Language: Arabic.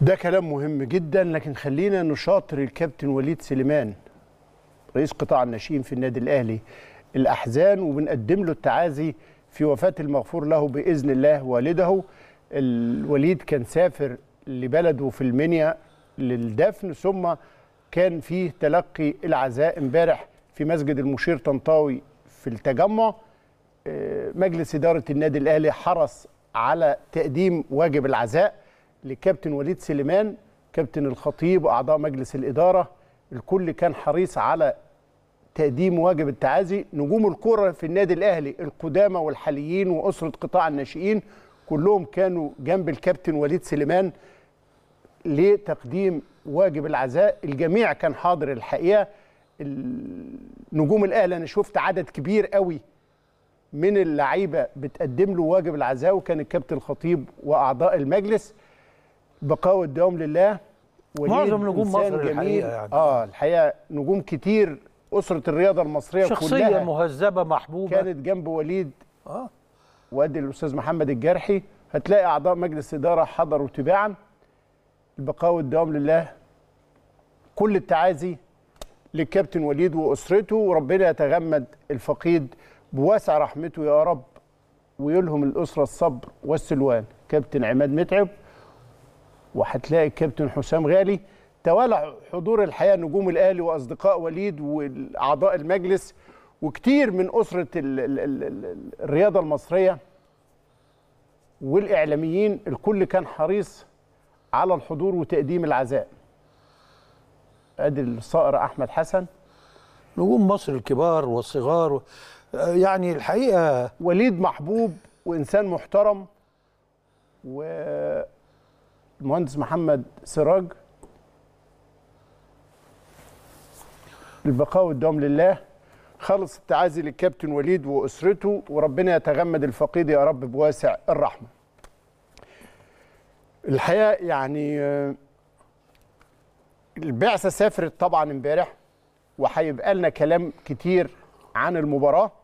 ده كلام مهم جدا لكن خلينا نشاطر الكابتن وليد سليمان رئيس قطاع الناشئين في النادي الاهلي الاحزان وبنقدم له التعازي في وفاه المغفور له باذن الله والده الوليد كان سافر لبلده في المنيا للدفن ثم كان فيه تلقي العزاء امبارح في مسجد المشير طنطاوي في التجمع آه، مجلس اداره النادي الاهلي حرص على تقديم واجب العزاء لكابتن وليد سليمان كابتن الخطيب واعضاء مجلس الاداره الكل كان حريص على تقديم واجب التعازي نجوم الكره في النادي الاهلي القدامى والحاليين واسره قطاع الناشئين كلهم كانوا جنب الكابتن وليد سليمان لتقديم واجب العزاء الجميع كان حاضر الحقيقه نجوم الاهلي انا شفت عدد كبير قوي من اللعيبه بتقدم له واجب العزاء وكان الكابتن الخطيب واعضاء المجلس بقاء والدوام لله معظم نجوم مصر الحقيقه يعني اه الحقيقه نجوم كتير اسره الرياضه المصريه شخصية كلها شخصيه مهذبه محبوبه كانت جنب وليد اه وادي الاستاذ محمد الجرحي هتلاقي اعضاء مجلس اداره حضروا تباعا البقاء والدوام لله كل التعازي للكابتن وليد واسرته وربنا يتغمد الفقيد بواسع رحمته يا رب ويلهم الاسره الصبر والسلوان كابتن عماد متعب وهتلاقي الكابتن حسام غالي توالى حضور الحقيقه نجوم الاهلي واصدقاء وليد واعضاء المجلس وكتير من اسره الـ الـ الـ الرياضه المصريه والاعلاميين الكل كان حريص على الحضور وتقديم العزاء ادي الصقر احمد حسن نجوم مصر الكبار والصغار يعني الحقيقه وليد محبوب وانسان محترم و المهندس محمد سراج البقاء والدوام لله خلص التعازي للكابتن وليد واسرته وربنا يتغمد الفقيد يا رب بواسع الرحمه الحقيقه يعني آه، البعثه سافرت طبعا امبارح وهيبقى لنا كلام كتير عن المباراه